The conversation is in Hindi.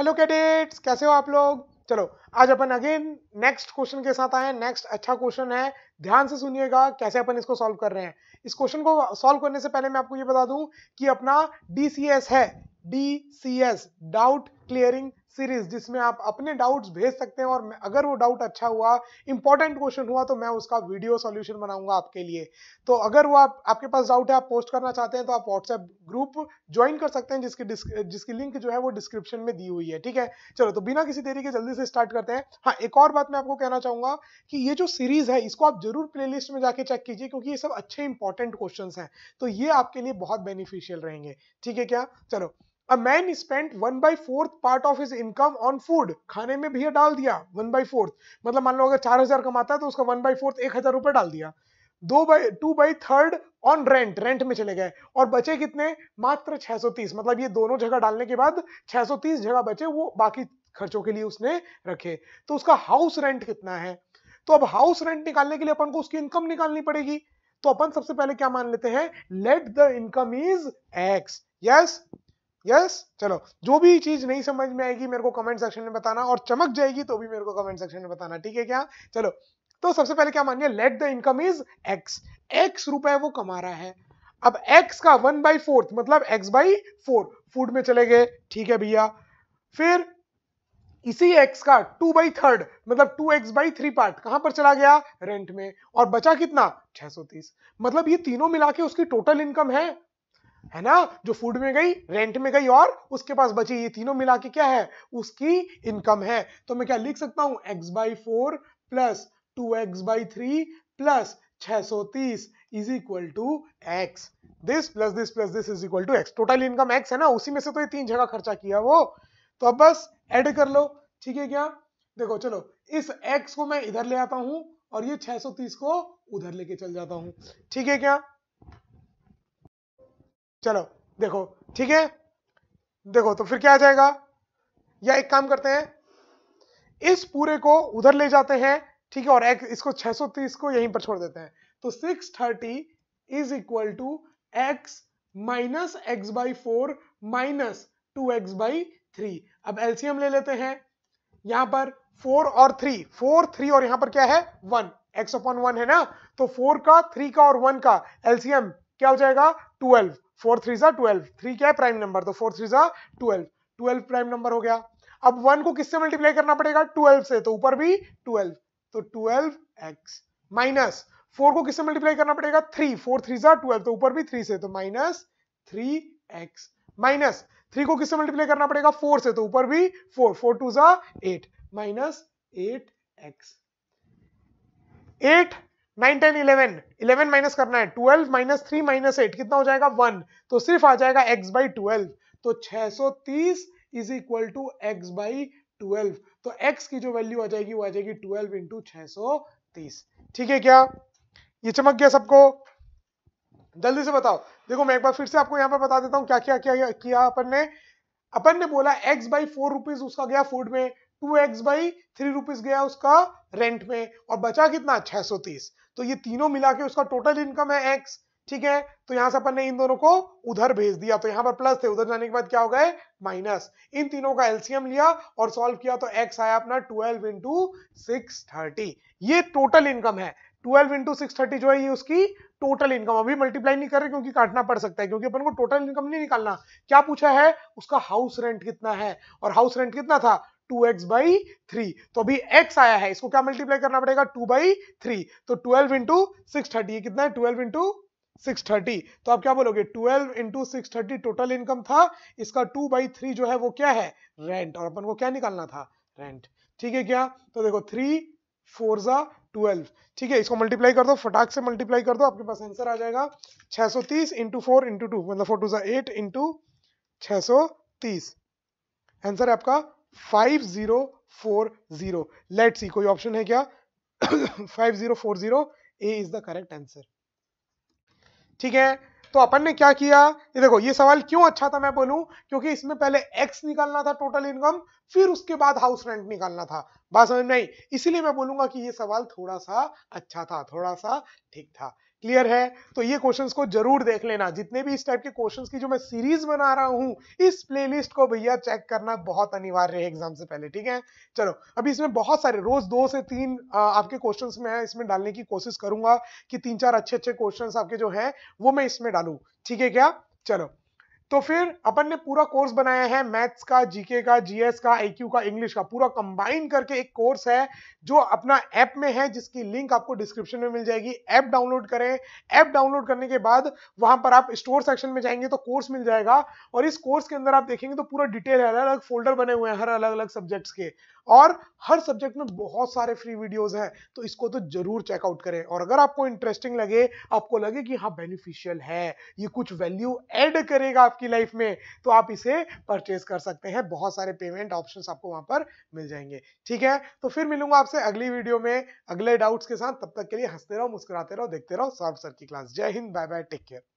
हेलो कैडेट्स कैसे हो आप लोग चलो आज अपन अगेन नेक्स्ट क्वेश्चन के साथ आए हैं नेक्स्ट अच्छा क्वेश्चन है ध्यान से सुनिएगा कैसे अपन इसको सॉल्व कर रहे हैं इस क्वेश्चन को सॉल्व करने से पहले मैं आपको ये बता दूं कि अपना डीसीएस है डीसीएस डाउट क्लियरिंग सीरीज जिसमें आप अपने डाउट्स भेज सकते हैं और अगर वो डाउट अच्छा हुआ इंपॉर्टेंट क्वेश्चन हुआ तो मैं उसका वीडियो सॉल्यूशन बनाऊंगा आपके लिए तो अगर वो आप आपके पास डाउट है आप पोस्ट करना चाहते हैं तो आप व्हाट्सएप ग्रुप ज्वाइन कर सकते हैं जिसकी जिसकी लिंक जो है वो डिस्क्रिप्शन में दी हुई है ठीक है चलो तो बिना किसी तरीके जल्दी से स्टार्ट करते हैं हाँ एक और बात मैं आपको कहना चाहूंगा कि ये जो सीरीज है इसको आप जरूर प्ले में जाके चेक कीजिए क्योंकि ये सब अच्छे इंपॉर्टेंट क्वेश्चन है तो ये आपके लिए बहुत बेनिफिशियल रहेंगे ठीक है क्या चलो a man spent one by fourth part of his income on food खाने में भैया डाल दिया वन बाई फोर्थ मतलब मान लो अगर चार हजार कमाता है तो उसका वन बाई फोर्थ एक हजार रुपए डाल दिया दो by two by third on rent rent में चले गए और बचे कितने मात्र 630 मतलब ये दोनों जगह डालने के बाद 630 जगह बचे वो बाकी खर्चों के लिए उसने रखे तो उसका हाउस रेंट कितना है तो अब हाउस रेंट निकालने के लिए अपन को उसकी इनकम निकालनी पड़ेगी तो अपन सबसे पहले क्या मान लेते हैं let the income is x yes yes चलो जो भी चीज नहीं समझ में आएगी मेरे को कमेंट सेक्शन में बताना और चमक जाएगी तो भी मेरे को कमेंट सेक्शन में बताना ठीक है क्या चलो तो सबसे पहले क्या मानिए let the income is x x रुपए वो कमा रहा है अब एक्स का वन बाई फोर्थ मतलब एक्स बाई फोर फूड में चले गए ठीक है भैया फिर इसी एक्स का टू बाई थर्ड मतलब two x by three part कहां पर चला गया रेंट में और बचा कितना 630 मतलब ये तीनों मिला के उसकी टोटल इनकम है है ना जो फूड में गई रेंट में गई और उसके पास बची ये तीनों मिला के क्या है उसकी इनकम है तो मैं क्या लिख सकता हूं x by four plus two x by three plus छह सौ तीस is equal to x this plus this plus this is equal to x total income x है ना उसी में से तो ये तीन जगह खर्चा किया वो तो अब बस एड कर लो ठीक है क्या देखो चलो इस एक्स को मैं इधर ले आता हूं और ये 630 को उधर लेके चल जाता हूं ठीक है क्या चलो देखो ठीक है देखो तो फिर क्या आ जाएगा या एक काम करते हैं इस पूरे को उधर ले जाते हैं ठीक है और एक, इसको 630 को यहीं पर छोड़ देते हैं तो 630 thirty is equal to x minus x by four minus two x by three अब एलसीएम ले लेते हैं यहां पर फोर और थ्री फोर थ्री और यहां पर क्या है वन एक्स अपॉन वन है ना तो फोर का थ्री का और वन का एलसीएम क्या हो जाएगा ट्वेल्व फोर थ्री सा ट्वेल्व थ्री क्या है प्राइम नंबर तो फोर थ्री सा ट्वेल्व ट्वेल्व प्राइम नंबर हो गया अब वन को किससे मल्टीप्लाई करना पड़ेगा ट्वेल्व से तो ऊपर भी ट्वेल्व तो ट्वेल्व एक्स माइनस फोर को किससे मल्टीप्लाई करना पड़ेगा थ्री फोर थ्री सा ट्वेल्व तो ऊपर भी थ्री से तो minus three x minus three को किससे मल्टीप्लाई करना पड़ेगा फोर से तो ऊपर भी फोर फोर टू सा eight minus eight x eight nine ten eleven eleven minus करना है twelve minus three minus eight कितना हो जाएगा वन तो सिर्फ आ जाएगा एक्स बाई ट्वेल्व तो छह सौ तीस is equal to x by twelve तो x की जो वैल्यू आ जाएगी वो आ जाएगी ट्वेल्व इंटू छह सौ तीस ठीक है क्या ये चमक गया सबको जल्दी से बताओ देखो मैं एक बार फिर से आपको यहाँ पर बता देता हूँ क्या क्या क्या किया अपन ने अपन ने बोला x बाई फोर रुपीज उसका गया फूड में two x by three rupees गया उसका रेंट में और बचा कितना 630 तो ये तीनों मिला के उसका टोटल इनकम है एक्स ठीक है तो यहां से अपन ने इन दोनों को उधर भेज दिया तो यहां पर प्लस थे उधर जाने के बाद क्या हो गए माइनस इन तीनों का एलसीएम लिया और सॉल्व किया तो एक्स आया अपना ट्वेल्व इंटू सिक्स थर्टी ये टोटल इनकम है ट्वेल्व इंटू सिक्स थर्टी जो है ये उसकी टोटल इनकम अभी मल्टीप्लाई नहीं कर रहे क्योंकि काटना पड़ सकता है क्योंकि अपन को टोटल इनकम नहीं निकालना क्या पूछा है उसका हाउस रेंट कितना है और हाउस रेंट कितना था टू एक्स बाई थ्री तो अभी x आया है इसको क्या मल्टीप्लाई करना पड़ेगा टू बाई थ्री तो ट्वेल्व इंटू सिक्स थर्टी ये कितना है ट्वेल्व इंटू सिक्स थर्टी तो आप क्या बोलोगे twelve into six thirty total income था इसका टू बाई थ्री जो है वो क्या है रेंट और अपन को क्या निकालना था रेंट ठीक है क्या तो देखो थ्री फोर जा ट्वेल्व ठीक है इसको मल्टीप्लाई कर दो फटाक से मल्टीप्लाई कर दो आपके पास आंसर आ जाएगा छह सौ तीस इंटू फोर इंटू टू मतलब फोर टू ज़ा एट इंटू छह सौ तीस आंसर है आपका five zero four zero let see कोई ऑप्शन है क्या five zero four zero a is the correct answer ठीक है तो अपन ने क्या किया ये देखो ये सवाल क्यों अच्छा था मैं बोलूं क्योंकि इसमें पहले एक्स निकालना था टोटल इनकम फिर उसके बाद हाउस रेंट निकालना था बात समझ में आई इसलिए मैं बोलूंगा कि ये सवाल थोड़ा सा अच्छा था थोड़ा सा ठीक था क्लियर है तो ये क्वेश्चंस को जरूर देख लेना जितने भी इस टाइप के क्वेश्चंस की जो मैं सीरीज बना रहा हूं इस प्लेलिस्ट को भैया चेक करना बहुत अनिवार्य है एग्जाम से पहले ठीक है चलो अभी इसमें बहुत सारे रोज दो से तीन आ, आपके क्वेश्चंस में है इसमें डालने की कोशिश करूंगा कि तीन चार अच्छे अच्छे क्वेश्चन आपके जो है वो मैं इसमें डालू ठीक है क्या चलो तो फिर अपन ने पूरा कोर्स बनाया है मैथ्स का जीके का जीएस का आईक्यू का इंग्लिश का पूरा कंबाइन करके एक कोर्स है जो अपना ऐप में है जिसकी लिंक आपको डिस्क्रिप्शन में मिल जाएगी ऐप डाउनलोड करें ऐप डाउनलोड करने के बाद वहां पर आप स्टोर सेक्शन में जाएंगे तो कोर्स मिल जाएगा और इस कोर्स के अंदर आप देखेंगे तो पूरा डिटेल है अलग अलग फोल्डर बने हुए हैं हर अलग अलग सब्जेक्ट्स के और हर सब्जेक्ट में बहुत सारे फ्री वीडियोज हैं तो इसको तो जरूर चेकआउट करें और अगर आपको इंटरेस्टिंग लगे आपको लगे कि हाँ बेनिफिशियल है ये कुछ वैल्यू एड करेगा आपकी लाइफ में तो आप इसे परचेज कर सकते हैं बहुत सारे पेमेंट ऑप्शंस आपको वहां पर मिल जाएंगे ठीक है तो फिर मिलूंगा आपसे अगली वीडियो में अगले डाउट्स के साथ तब तक के लिए हंसते रहो मुस्कुराते रहो देखते रहो सॉल्व सर की क्लास जय हिंद बाय बाय टेक केयर